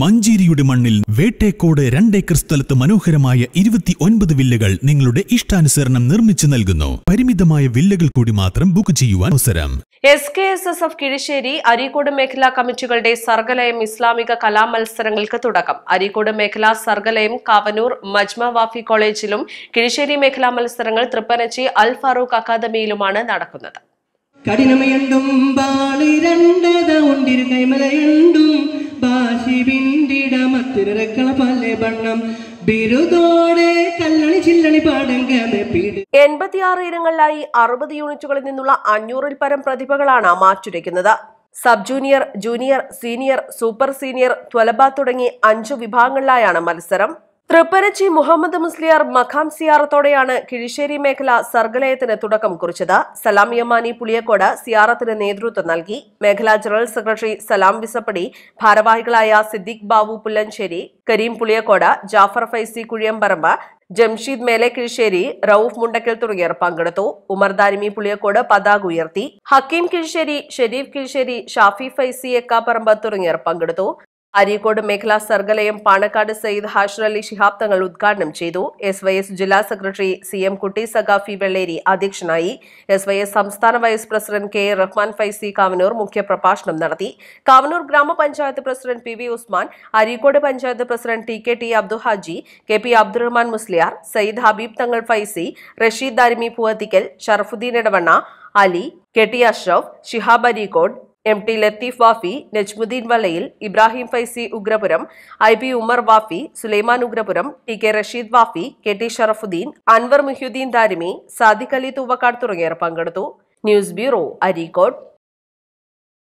മഞ്ചേരിയുടെ മണ്ണിൽ വേട്ടേക്കോട് രണ്ടേക്കർ സ്ഥലത്ത് മനോഹരമായ ഇരുപത്തി ഒൻപത് വില്ലകൾ നിങ്ങളുടെ ഇഷ്ടാനുസരണം നിർമ്മിച്ചു നൽകുന്നു പരിമിതമായ വില്ലകൾ കൂടി മാത്രം ബുക്ക് ചെയ്യുവാൻ അവസരം S K S S F Kizhissery Areekode മേഖലാ കമ്മിറ്റികളുടെ സർഗലയം ഇസ്ലാമിക കലാമത്സരങ്ങൾക്ക് തുടക്കം അരീക്കോട് മേഖലാ സർഗലയം കാവനൂർ മജ്മ വാഫി കോളേജിലും കിഴിശ്ശേരി മേഖലാ മത്സരങ്ങൾ തൃപ്പനച്ചി അൽ ഫാറൂഖ് അക്കാദമിയിലുമാണ് നടക്കുന്നത് കഠിനമയുണ്ടും ബണ്ണം എൺപത്തിയാറ് ഇനങ്ങളിലായി അറുപത് യൂണിറ്റുകളിൽ നിന്നുള്ള അഞ്ഞൂറിൽ പരം പ്രതിഭകളാണ് മാറ്റുരയ്ക്കുന്നത് sub junior junior senior super senior ത്വലബ തുടങ്ങി അഞ്ചു വിഭാഗങ്ങളിലായാണ് മത്സരം തൃപ്പരച്ചി മുഹമ്മദ് മുസ്ലിയാർ മഖാം സിയാറത്തോടെയാണ് കിഴിശ്ശേരി മേഖല സർഗലയത്തിന് തുടക്കം കുറിച്ചത് സലാം യമാനി പുളിയക്കോട് സിയാറത്തിന് നേതൃത്വം നൽകി മേഖലാ ജനറൽ സെക്രട്ടറി സലാം വിസപ്പടി ഭാരവാഹികളായ സിദ്ദിഖ് ബാബു പുല്ലഞ്ചേരി കരീം പുളിയക്കോട് ജാഫർ ഫൈസി കുഴിയമ്പറമ്പ് ജംഷീദ് മേലെ കിഴിശ്ശേരി റൌഫ് മുണ്ടക്കൽ തുടങ്ങിയവർ പങ്കെടുത്തു ഉമർ ദാരിമി പുളിയക്കോട് പതാക ഉയർത്തി ഹക്കീം കിഴിശ്ശേരി ഷെരീഫ് കിഴിശ്ശേരി ഷാഫി ഫൈസി എക്കാപ്പറമ്പ് തുടങ്ങിയവർ പങ്കെടുത്തു അരീക്കോട് മേഖലാ സർഗലയം പാണക്കാട് സയ്യിദ് ഹാഷ്റലി ശിഹാബ് തങ്ങൾ ഉദ്ഘാടനം ചെയ്തു എസ് വൈ എസ് ജില്ലാ secretary C M Kutty Saqafi Vellery അധ്യക്ഷനായി എസ് വൈ എസ് സംസ്ഥാന vice president K Rahman Faizy Kavanur മുഖ്യപ്രഭാഷണം നടത്തി കാവനൂർ ഗ്രാമപഞ്ചായത്ത് president P V Usman Areekode panchayat president T K T Abdu Haji K P Abdurahman Musliyar Sayyid Habeeb Thangal Faizy Rasheed Darimi Poovathikkal Sharafudheen Edavanna Ali K T Ashraf Shihab Areekode M T Latheef Wafi Najmudheen Valayil Ibrahim Faizy Ugrapuram I P Umar Wafi Sulaiman Ugrapuram T K Rasheed Wafi K T Sharafudheen Anwar Muhyudheen Darimi Sadiq Ali Thoovakkad തുടങ്ങിയവർ പങ്കെടുത്തു news bureau Areekode